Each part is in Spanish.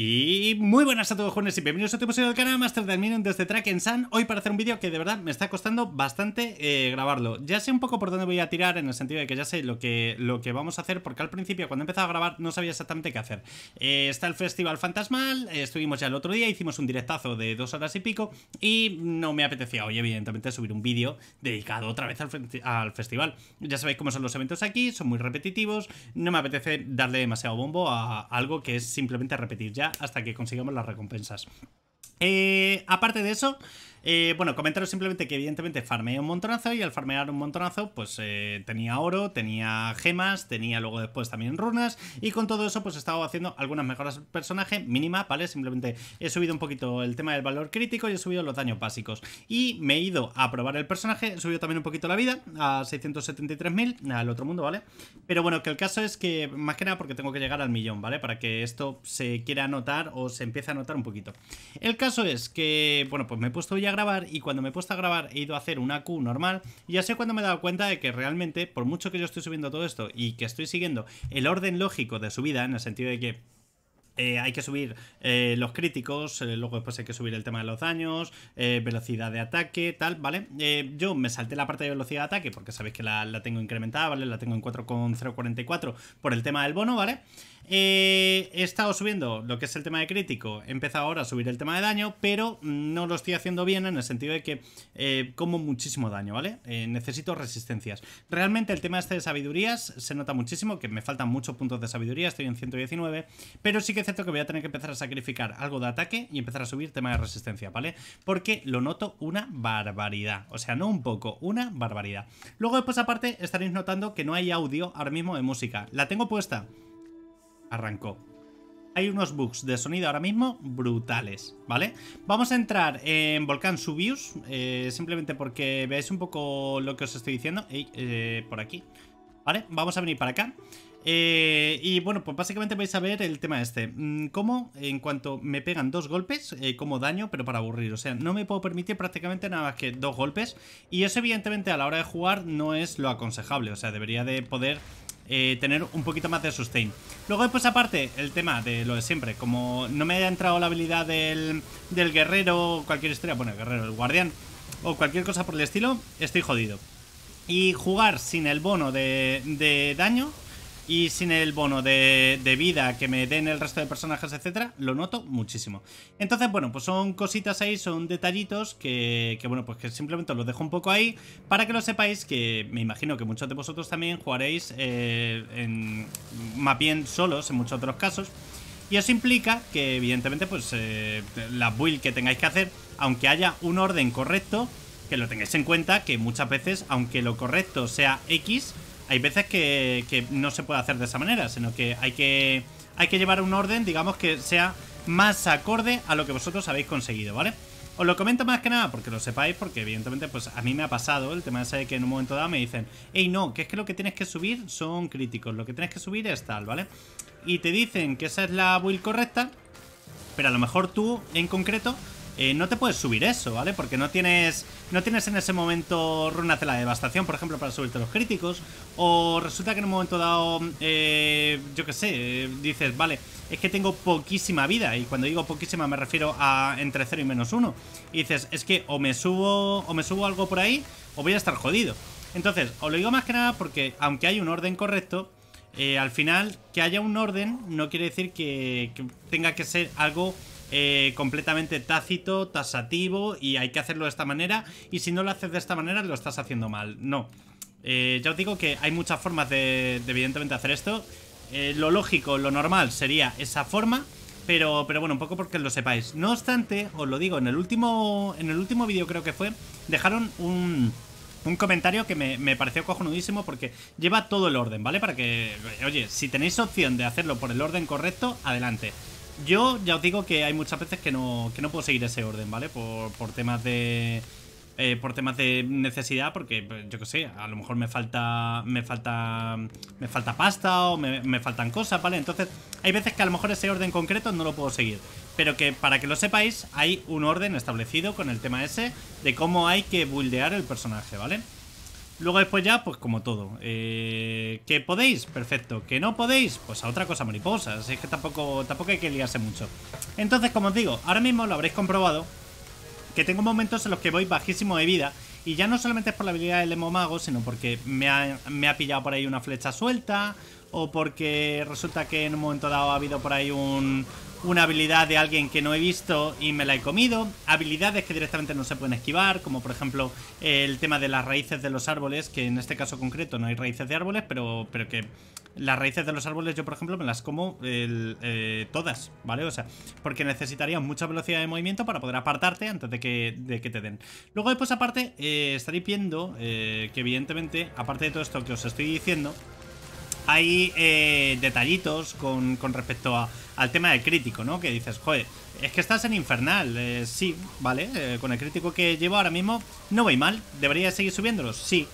Y muy buenas a todos jóvenes y bienvenidos a otro episodio del canal Master del desde Track en Sun Hoy para hacer un vídeo que de verdad me está costando bastante eh, grabarlo Ya sé un poco por dónde voy a tirar en el sentido de que ya sé lo que, lo que vamos a hacer Porque al principio cuando empezaba a grabar no sabía exactamente qué hacer eh, Está el Festival Fantasmal, eh, estuvimos ya el otro día, hicimos un directazo de dos horas y pico Y no me apetecía hoy evidentemente subir un vídeo dedicado otra vez al festival Ya sabéis cómo son los eventos aquí, son muy repetitivos No me apetece darle demasiado bombo a algo que es simplemente repetir ya hasta que consigamos las recompensas. Eh, aparte de eso, eh, bueno, comentaros simplemente que evidentemente farmeé un montonazo y al farmear un montonazo pues eh, tenía oro, tenía gemas, tenía luego después también runas y con todo eso pues he estado haciendo algunas mejoras al personaje mínima, ¿vale? Simplemente he subido un poquito el tema del valor crítico y he subido los daños básicos y me he ido a probar el personaje, he subido también un poquito la vida a 673.000 al otro mundo, ¿vale? Pero bueno, que el caso es que más que nada porque tengo que llegar al millón, ¿vale? Para que esto se quiera anotar o se empiece a notar un poquito. El caso es que, bueno, pues me he puesto ya a grabar y cuando me he puesto a grabar he ido a hacer una Q normal y ya sé cuando me he dado cuenta de que realmente, por mucho que yo estoy subiendo todo esto y que estoy siguiendo el orden lógico de subida, en el sentido de que eh, hay que subir eh, los críticos, eh, luego después hay que subir el tema de los daños, velocidad de ataque, tal, ¿vale? yo me salté la parte de velocidad de ataque porque sabéis que la, tengo incrementada, ¿vale? La tengo en 4,044 por el tema del bono, ¿vale? vale eh, he estado subiendo lo que es el tema de crítico, he empezado ahora a subir el tema de daño, pero no lo estoy haciendo bien en el sentido de que eh, como muchísimo daño, ¿vale? Eh, necesito resistencias. Realmente el tema este de sabidurías se nota muchísimo, que me faltan muchos puntos de sabiduría, estoy en 119, pero sí que es cierto que voy a tener que empezar a sacrificar algo de ataque y empezar a subir tema de resistencia, ¿vale? Porque lo noto una barbaridad, o sea, no un poco, una barbaridad. Luego después aparte estaréis notando que no hay audio ahora mismo de música, la tengo puesta arrancó. Hay unos bugs de sonido ahora mismo brutales, ¿vale? Vamos a entrar en Volcán Subius, eh, simplemente porque veáis un poco lo que os estoy diciendo. Eh, por aquí, ¿vale? Vamos a venir para acá. Eh, y bueno, pues básicamente vais a ver el tema este. Mm, cómo, en cuanto me pegan dos golpes, como daño, pero para aburrir. O sea, no me puedo permitir prácticamente nada más que dos golpes. Y eso, evidentemente, a la hora de jugar no es lo aconsejable. O sea, debería de poder eh, tener un poquito más de sustain. Luego después pues, aparte, el tema de lo de siempre, como no me haya entrado la habilidad del, del guerrero, cualquier estrella bueno, el guerrero, el guardián, o cualquier cosa por el estilo, estoy jodido. Y jugar sin el bono de, de daño y sin el bono de, vida que me den el resto de personajes, etcétera, lo noto muchísimo. Entonces, bueno, pues son cositas ahí, son detallitos que, que, bueno, pues que simplemente los dejo un poco ahí para que lo sepáis, que me imagino que muchos de vosotros también jugaréis eh, más bien solos en muchos otros casos. Y eso implica que, evidentemente, pues eh, la build que tengáis que hacer, aunque haya un orden correcto, que lo tengáis en cuenta, que muchas veces, aunque lo correcto sea X, hay veces que, no se puede hacer de esa manera, sino que hay que, hay que llevar un orden, digamos, que sea más acorde a lo que vosotros habéis conseguido, ¿vale? Os lo comento más que nada porque lo sepáis, porque evidentemente pues a mí me ha pasado el tema de que en un momento dado me dicen, hey no, que es que lo que tienes que subir son críticos, lo que tienes que subir es tal, ¿vale? Y te dicen que esa es la build correcta, pero a lo mejor tú en concreto eh, no te puedes subir eso, ¿vale? Porque no tienes, no tienes en ese momento runas de la devastación, por ejemplo, para subirte los críticos. O resulta que en un momento dado, eh, yo qué sé, eh, dices, vale, es que tengo poquísima vida. Y cuando digo poquísima me refiero a entre 0 y menos 1. Y dices, es que o me subo, o me subo algo por ahí, o voy a estar jodido. Entonces, os lo digo más que nada porque aunque hay un orden correcto, al final que haya un orden no quiere decir que tenga que ser algo eh, completamente tácito, tasativo y hay que hacerlo de esta manera y si no lo haces de esta manera lo estás haciendo mal. No. Eh, ya os digo que hay muchas formas de, evidentemente hacer esto. Eh, lo lógico, lo normal sería esa forma. Pero, pero bueno, un poco porque lo sepáis. No obstante, os lo digo, en el último. En el último vídeo creo que fue. Dejaron un un comentario que me, me, pareció cojonudísimo porque lleva todo el orden, ¿vale? Para que, oye, si tenéis opción de hacerlo por el orden correcto, adelante. Yo ya os digo que hay muchas veces que no, que no puedo seguir ese orden, ¿vale? Por, por temas de... Eh, por temas de necesidad, porque pues, yo qué sé, a lo mejor me falta. Me falta. Me falta pasta o me, me, faltan cosas, ¿vale? Entonces, hay veces que a lo mejor ese orden concreto no lo puedo seguir. Pero que para que lo sepáis, hay un orden establecido con el tema ese de cómo hay que buildear el personaje, ¿vale? Luego después ya, pues como todo. Eh, que podéis, perfecto. Que no podéis, pues a otra cosa mariposas. Es que tampoco, tampoco hay que liarse mucho. Entonces, como os digo, ahora mismo lo habréis comprobado. Que tengo momentos en los que voy bajísimo de vida. Y ya no solamente es por la habilidad del hemomago, sino porque me me ha pillado por ahí una flecha suelta. O porque resulta que en un momento dado ha habido por ahí un, una habilidad de alguien que no he visto y me la he comido, habilidades que directamente no se pueden esquivar, como por ejemplo eh, el tema de las raíces de los árboles, que en este caso concreto no hay raíces de árboles, pero, pero que las raíces de los árboles yo por ejemplo me las como eh, todas, ¿vale? O sea, porque necesitaría mucha velocidad de movimiento para poder apartarte antes de que, que te den. Luego después aparte eh, estaréis viendo que evidentemente, aparte de todo esto que os estoy diciendo, hay eh, detallitos con, respecto al tema del crítico, ¿no? Que dices, joder, es que estás en infernal. Eh, sí, vale, eh, con el crítico que llevo ahora mismo, no voy mal. ¿Debería seguir subiéndolos? Sí.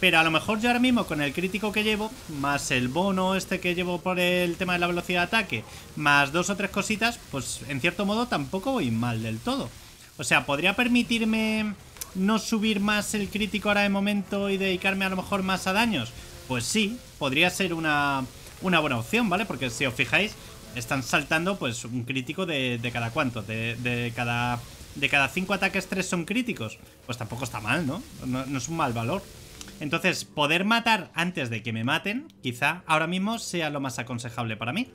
Pero a lo mejor yo ahora mismo con el crítico que llevo, más el bono este que llevo por el tema de la velocidad de ataque, más dos o tres cositas, pues en cierto modo tampoco voy mal del todo. O sea, podría permitirme no subir más el crítico ahora de momento y dedicarme a lo mejor más a daños. Pues sí, podría ser una, buena opción, ¿vale? Porque si os fijáis, están saltando pues un crítico de, cada cuánto, de, cada... De cada ataques, tres son críticos. Pues tampoco está mal, ¿no? ¿no? es un mal valor. Entonces, poder matar antes de que me maten, quizá ahora mismo sea lo más aconsejable para mí.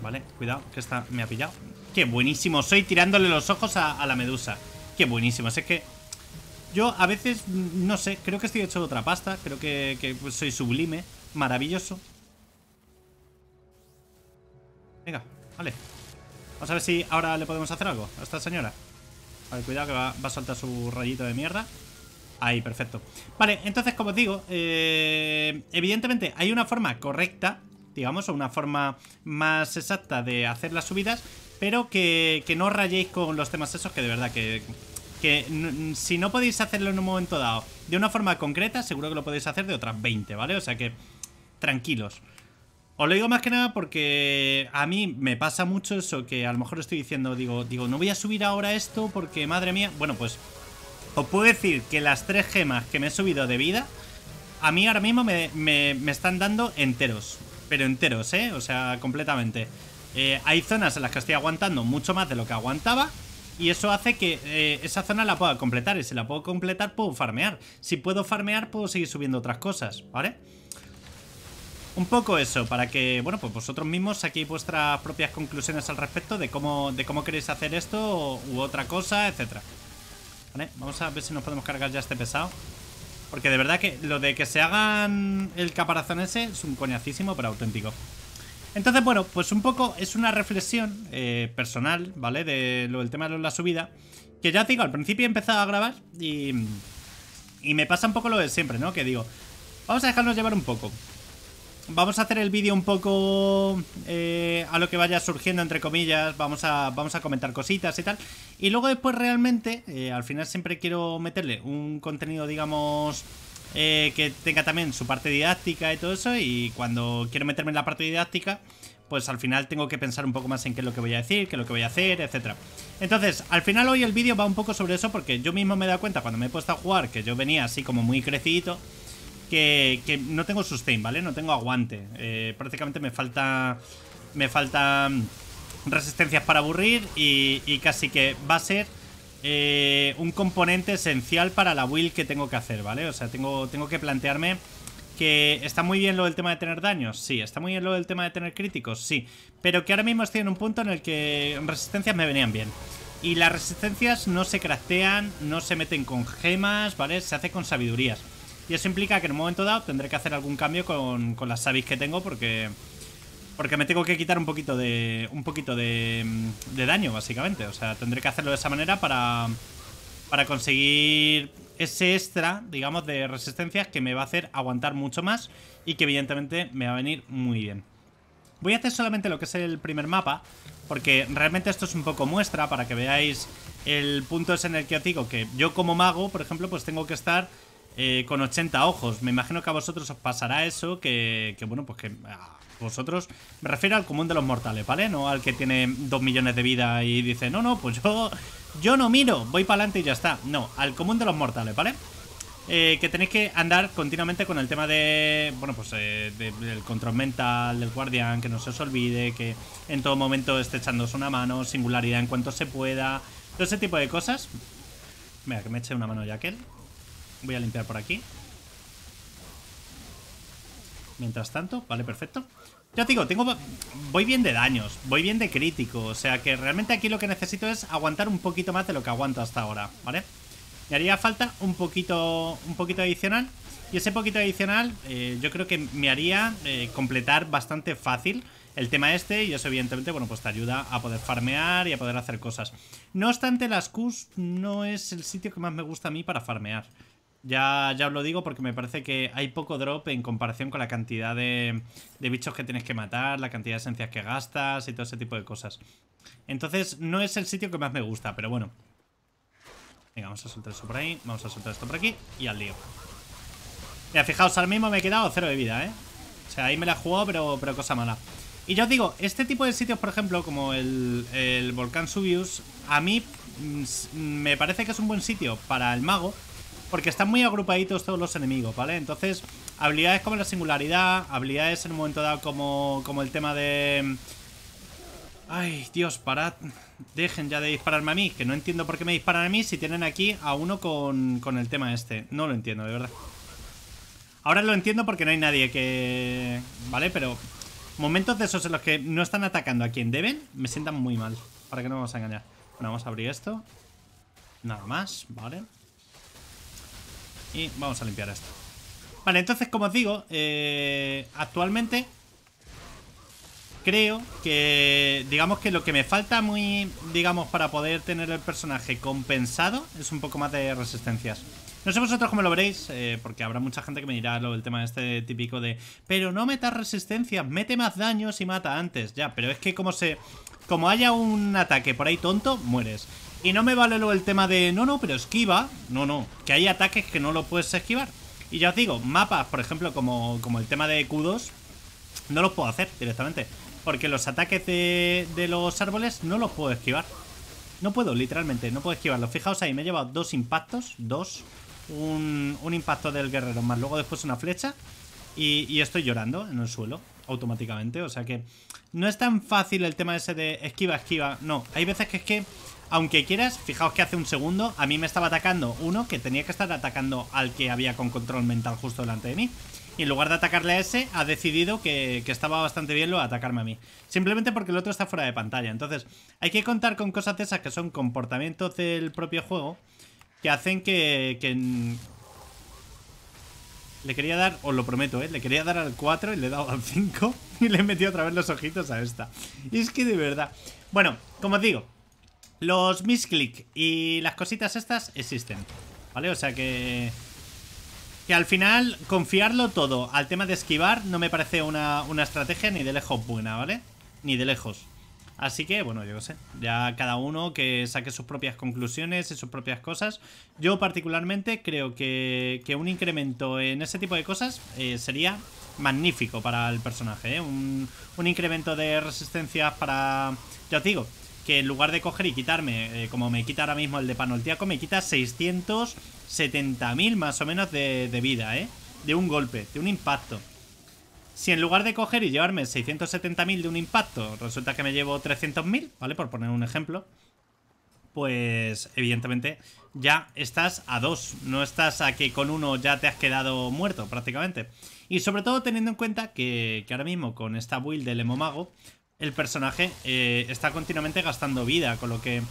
Vale, cuidado, que esta me ha pillado. Qué buenísimo soy tirándole los ojos a, la medusa. Qué buenísimo, es que yo a veces, mm, no sé, creo que estoy hecho de otra pasta. Creo que, pues, soy sublime, maravilloso. Venga, vale. Vamos a ver si ahora le podemos hacer algo a esta señora. Vale, cuidado que va, a saltar su rayito de mierda. Ahí, perfecto. Vale, entonces, como os digo, eh, evidentemente hay una forma correcta, digamos, o una forma más exacta de hacer las subidas, pero que, que no rayéis con los temas esos que de verdad que que si no podéis hacerlo en un momento dado de una forma concreta, seguro que lo podéis hacer de otras 20, ¿vale? O sea que tranquilos. Os lo digo más que nada porque a mí me pasa mucho eso que a lo mejor estoy diciendo, digo, digo, no voy a subir ahora esto porque madre mía, bueno, pues os puedo decir que las tres gemas que me he subido de vida, a mí ahora mismo me, me, están dando enteros, pero enteros, ¿eh? O sea, completamente. Eh, hay zonas en las que estoy aguantando mucho más de lo que aguantaba y eso hace que eh, esa zona la pueda completar. Y si la puedo completar, puedo farmear. Si puedo farmear, puedo seguir subiendo otras cosas, ¿vale? Un poco eso, para que, bueno, pues vosotros mismos saquéis vuestras propias conclusiones al respecto de cómo, de cómo queréis hacer esto u otra cosa, etc Vale, vamos a ver si nos podemos cargar ya este pesado. Porque de verdad que lo de que se hagan el caparazón ese es un coñacísimo, pero auténtico. Entonces, bueno, pues un poco es una reflexión eh, personal, ¿vale? De lo del tema de la subida. Que ya digo, al principio he empezado a grabar y, y me pasa un poco lo de siempre, ¿no? Que digo, vamos a dejarnos llevar un poco. Vamos a hacer el vídeo un poco eh, a lo que vaya surgiendo, entre comillas. Vamos a, vamos a comentar cositas y tal. Y luego después realmente, eh, al final siempre quiero meterle un contenido, digamos eh, que tenga también su parte didáctica y todo eso. Y cuando quiero meterme en la parte didáctica, pues al final tengo que pensar un poco más en qué es lo que voy a decir, qué es lo que voy a hacer, etc. Entonces, al final hoy el vídeo va un poco sobre eso porque yo mismo me he dado cuenta cuando me he puesto a jugar que yo venía así como muy crecidito. Que, no tengo sustain, ¿vale? No tengo aguante. Eh, prácticamente me falta... Me faltan resistencias para aburrir y, y casi que va a ser eh, un componente esencial para la build que tengo que hacer, ¿vale? O sea, tengo, tengo que plantearme que está muy bien lo del tema de tener daños, sí, está muy bien lo del tema de tener críticos, sí, pero que ahora mismo estoy en un punto en el que resistencias me venían bien. Y las resistencias no se craftean, no se meten con gemas, ¿vale? Se hace con sabidurías. Y eso implica que en un momento dado tendré que hacer algún cambio con, con las sabis que tengo porque porque me tengo que quitar un poquito de. un poquito de. Mm, de daño, básicamente. O sea, tendré que hacerlo de esa manera para. Para conseguir ese extra, digamos, de resistencia que me va a hacer aguantar mucho más y que evidentemente me va a venir muy bien. Voy a hacer solamente lo que es el primer mapa, porque realmente esto es un poco muestra para que veáis el punto es en el que os digo que yo como mago, por ejemplo, pues tengo que estar eh, con 80 ojos. Me imagino que a vosotros os pasará eso, que, que bueno, pues que ah, vosotros, me refiero al común de los mortales, ¿vale? No al que tiene dos millones de vida y dice, no, no, pues yo, yo no miro, voy para adelante y ya está. No, al común de los mortales, ¿vale? Eh, que tenéis que andar continuamente con el tema de, bueno, pues eh, del control mental, del guardián, que no se os olvide, que en todo momento esté echándose una mano, singularidad en cuanto se pueda, todo ese tipo de cosas. Mira, que me eche una mano ya aquel. Voy a limpiar por aquí. Mientras tanto, vale, perfecto os digo, tengo... Voy bien de daños Voy bien de crítico, o sea que realmente aquí lo que necesito es Aguantar un poquito más de lo que aguanto hasta ahora, ¿vale? Me haría falta un poquito Un poquito adicional Y ese poquito adicional, eh, yo creo que me haría eh, Completar bastante fácil el tema este y eso evidentemente, bueno, pues te ayuda a poder farmear y a poder hacer cosas. No obstante, las Qs no es el sitio que más me gusta a mí para farmear. Ya, os lo digo porque me parece que hay poco drop en comparación con la cantidad de, de bichos que tienes que matar, la cantidad de esencias que gastas y todo ese tipo de cosas. Entonces, no es el sitio que más me gusta, pero bueno. Venga, vamos a soltar eso por ahí, vamos a soltar esto por aquí y al lío. Mira, fijaos, ahora mismo me he quedado cero de vida, ¿eh? O sea, ahí me la he jugado, pero, cosa mala. Y yo os digo, este tipo de sitios, por ejemplo, como el, el volcán Subius, a mí mm, me parece que es un buen sitio para el mago, porque están muy agrupaditos todos los enemigos, ¿vale? Entonces, habilidades como la singularidad, habilidades en un momento dado como, como el tema de... Ay, Dios, parad. Dejen ya de dispararme a mí, que no entiendo por qué me disparan a mí si tienen aquí a uno con, el tema este. No lo entiendo, de verdad. Ahora lo entiendo porque no hay nadie que... ¿Vale? Pero momentos de esos en los que no están atacando a quien deben, me sientan muy mal. Para que no vamos a engañar. Bueno, vamos a abrir esto. Nada más, ¿vale? vale y vamos a limpiar esto. Vale, entonces, como os digo, eh, actualmente creo que, digamos que lo que me falta muy, digamos, para poder tener el personaje compensado es un poco más de resistencias. No sé vosotros cómo lo veréis, eh, porque habrá mucha gente que me dirá lo el tema este típico de pero no metas resistencias, mete más daños y mata antes. Ya, pero es que como se... Como haya un ataque por ahí tonto, mueres. Y no me vale lo el tema de, no, no, pero esquiva. No, no, que hay ataques que no lo puedes esquivar. Y ya os digo, mapas, por ejemplo, como, como el tema de Q2, no los puedo hacer directamente. Porque los ataques de, de los árboles no los puedo esquivar. No puedo, literalmente, no puedo esquivarlos. Fijaos ahí, me he llevado dos impactos, dos. Un, impacto del guerrero, más luego después una flecha. Y, y, estoy llorando en el suelo automáticamente. O sea que no es tan fácil el tema ese de esquiva, esquiva. No, hay veces que es que aunque quieras, fijaos que hace un segundo a mí me estaba atacando uno que tenía que estar atacando al que había con control mental justo delante de mí. Y en lugar de atacarle a ese, ha decidido que, estaba bastante bien lo atacarme a mí. Simplemente porque el otro está fuera de pantalla. Entonces, hay que contar con cosas de esas que son comportamientos del propio juego que hacen que, Le quería dar, os lo prometo, ¿eh? le quería dar al 4 y le he dado al 5 y le he metido otra vez los ojitos a esta. Y es que de verdad. Bueno, como os digo, los misclick y las cositas estas existen. ¿Vale? O sea que... Que al final confiarlo todo al tema de esquivar no me parece una, estrategia ni de lejos buena, ¿vale? Ni de lejos. Así que, bueno, yo qué sé. Ya cada uno que saque sus propias conclusiones y sus propias cosas. Yo particularmente creo que, un incremento en ese tipo de cosas eh, sería magnífico para el personaje. ¿eh? Un, un incremento de resistencia para... Ya os digo, que en lugar de coger y quitarme, eh, como me quita ahora mismo el de Panoltiaco, me quita 670.000 más o menos de, vida, ¿eh? De un golpe, de un impacto. Si en lugar de coger y llevarme 670.000 de un impacto, resulta que me llevo 300.000, ¿vale? Por poner un ejemplo, pues evidentemente ya estás a dos, no estás a que con uno ya te has quedado muerto prácticamente. Y sobre todo teniendo en cuenta que, que ahora mismo con esta build del Hemomago, el personaje eh, está continuamente gastando vida, con lo que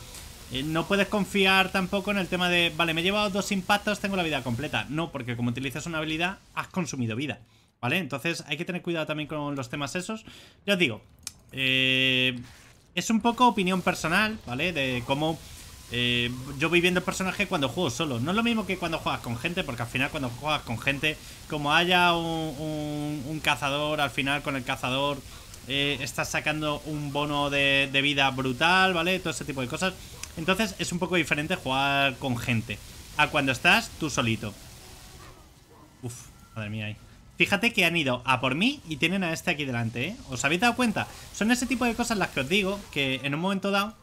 eh, no puedes confiar tampoco en el tema de, vale, me he llevado dos impactos, tengo la vida completa. No, porque como utilizas una habilidad, has consumido vida, ¿vale? Entonces hay que tener cuidado también con los temas esos. Ya os digo, eh, es un poco opinión personal, ¿vale? De cómo... yo voy viendo el personaje cuando juego solo. No es lo mismo que cuando juegas con gente, porque al final cuando juegas con gente, como haya un cazador, al final con el cazador eh, estás sacando un bono de, vida brutal, ¿vale? Todo ese tipo de cosas. Entonces es un poco diferente jugar con gente a cuando estás tú solito. Uf, madre mía Fíjate que han ido a por mí y tienen a este aquí delante, ¿eh? ¿Os habéis dado cuenta? Son ese tipo de cosas las que os digo, que en un momento dado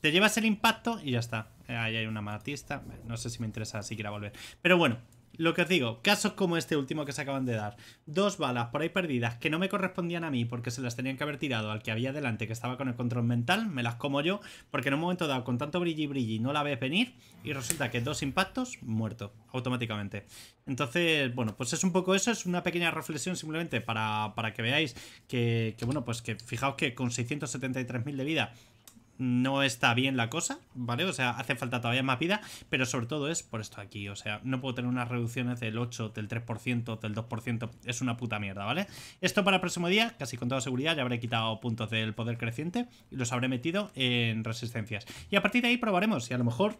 te llevas el impacto y ya está. Ahí hay una matista. No sé si me interesa Si quiera volver. Pero bueno, lo que os digo, casos como este último que se acaban de dar, dos balas por ahí perdidas que no me correspondían a mí porque se las tenían que haber tirado al que había delante que estaba con el control mental, me las como yo, porque en un momento dado con tanto brilli brilli no la ves venir y resulta que dos impactos, muerto, automáticamente. Entonces, bueno, pues es un poco eso, es una pequeña reflexión simplemente para, para que veáis que, que, bueno, pues que fijaos que con 673.000 de vida no está bien la cosa, ¿vale? O sea, hace falta todavía más vida, pero sobre todo es por esto aquí, o sea, no puedo tener unas reducciones del 8, del 3%, del 2%, es una puta mierda, ¿vale? Esto para el próximo día, casi con toda seguridad, ya habré quitado puntos del poder creciente y los habré metido en resistencias. Y a partir de ahí probaremos si a lo mejor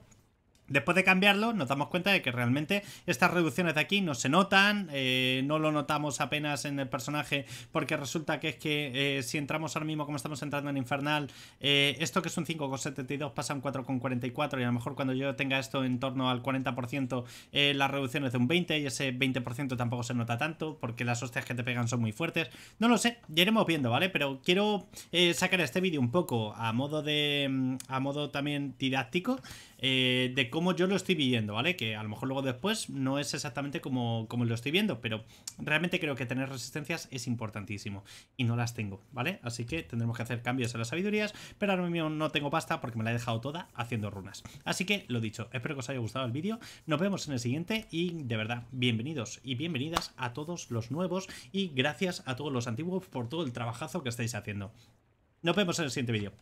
Después de cambiarlo, nos damos cuenta de que realmente estas reducciones de aquí no se notan, eh, no lo notamos apenas en el personaje, porque resulta que es que eh, si entramos ahora mismo como estamos entrando en Infernal, eh, esto que es un 5,72 pasa a un 4,44 y a lo mejor cuando yo tenga esto en torno al 40%, las reducciones de un 20 y ese 20% tampoco se nota tanto, porque las hostias que te pegan son muy fuertes. No lo sé, ya iremos viendo, ¿vale? Pero quiero sacar este vídeo un poco a modo de... Mm, a modo también didáctico, de cómo como yo lo estoy viendo, ¿vale? Que a lo mejor luego después no es exactamente como, como lo estoy viendo, pero realmente creo que tener resistencias es importantísimo y no las tengo, ¿vale? Así que tendremos que hacer cambios en las sabidurías, pero ahora mismo no tengo pasta porque me la he dejado toda haciendo runas. Así que lo dicho, espero que os haya gustado el vídeo, nos vemos en el siguiente y de verdad, bienvenidos y bienvenidas a todos los nuevos y gracias a todos los antiguos por todo el trabajazo que estáis haciendo. Nos vemos en el siguiente vídeo.